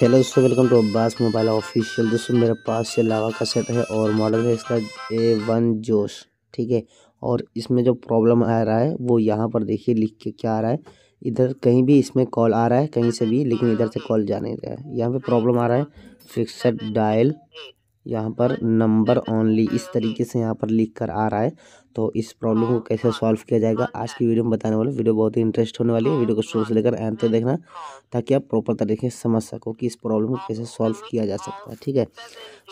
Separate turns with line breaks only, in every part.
hello दोस्तों welcome to Abbas mobile official दोस्तों मेरे पास से लावा का सेट है और मॉडल है इसका ए वन जोश ठीक है और इसमें जो प्रॉब्लम आ रहा है वो यहाँ पर देखिए लिख के क्या आ रहा है इधर कहीं भी इसमें कॉल आ रहा है कहीं से भी लेकिन इधर से कॉल जा नहीं रहा है यहाँ पर प्रॉब्लम आ रहा है फिक्सड डायल यहाँ पर नंबर ओनली इस तरीके से यहाँ पर लिख कर आ रहा है तो इस प्रॉब्लम को कैसे सॉल्व किया जाएगा आज की वीडियो में बताने वाले वीडियो बहुत ही इंटरेस्ट होने वाली है वीडियो को शुरू से लेकर एंड तक देखना ताकि आप प्रॉपर तरीके से समझ सको कि इस प्रॉब्लम को कैसे सॉल्व किया जा सकता है ठीक है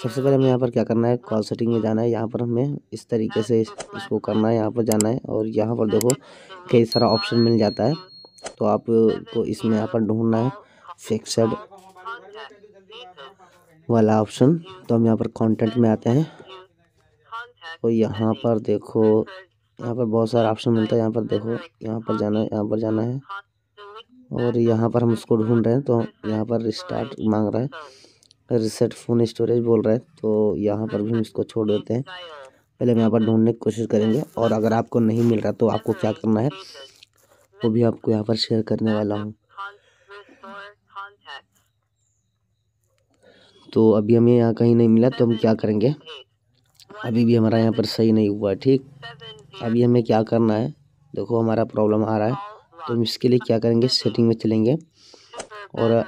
सबसे पहले हमें यहाँ पर क्या करना है कॉल सेटिंग में जाना है यहाँ पर हमें इस तरीके से इसको करना है यहाँ पर जाना है और यहाँ पर देखो कई सारा ऑप्शन मिल जाता है तो आपको इसमें यहाँ पर ढूंढना है फिक्सड वाला ऑप्शन तो हम यहाँ पर कंटेंट में आते हैं तो यहाँ पर देखो यहाँ पर बहुत सारा ऑप्शन मिलता है यहाँ पर देखो यहाँ पर जाना है यहाँ पर जाना है और यहाँ पर हम उसको ढूंढ रहे हैं तो यहाँ पर रिस्टार्ट मांग रहा है रिसेट फ़ोन स्टोरेज बोल रहा है तो यहाँ पर भी हम इसको छोड़ देते हैं पहले हम यहाँ पर ढूंढने की कोशिश करेंगे और अगर आपको नहीं मिल रहा तो आपको क्या करना है वो भी आपको यहाँ पर शेयर करने वाला हूँ तो अभी हमें यहाँ कहीं नहीं मिला तो हम क्या करेंगे अभी भी हमारा यहाँ पर सही नहीं हुआ ठीक अभी हमें क्या करना है देखो हमारा प्रॉब्लम आ रहा है तो हम इसके लिए क्या करेंगे सेटिंग में चलेंगे और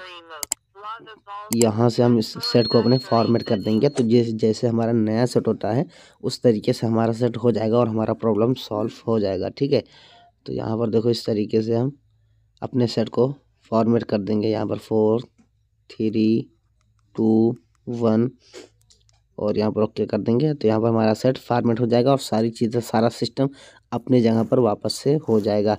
यहाँ से हम इस सेट को अपने फॉर्मेट कर देंगे तो जैसे जैसे हमारा नया सेट होता है उस तरीके से हमारा सेट हो जाएगा और हमारा प्रॉब्लम सॉल्व हो जाएगा ठीक है तो यहाँ पर देखो इस तरीके से हम अपने सेट को फॉर्मेट कर देंगे यहाँ पर फोर थ्री टू वन और यहाँ पर ओके कर देंगे तो यहाँ पर हमारा सेट फार्मेट हो जाएगा और सारी चीज़ें सारा सिस्टम अपनी जगह पर वापस से हो जाएगा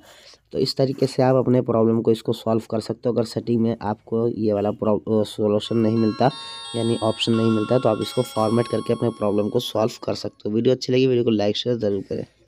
तो इस तरीके से आप अपने प्रॉब्लम को इसको सॉल्व कर सकते हो अगर सेटिंग में आपको ये वाला सॉल्यूशन नहीं मिलता यानी ऑप्शन नहीं मिलता तो आप इसको फॉर्मेट करके अपने प्रॉब्लम को सॉल्व कर सकते हो वीडियो अच्छी लगी वीडियो को लाइक शेयर ज़रूर करें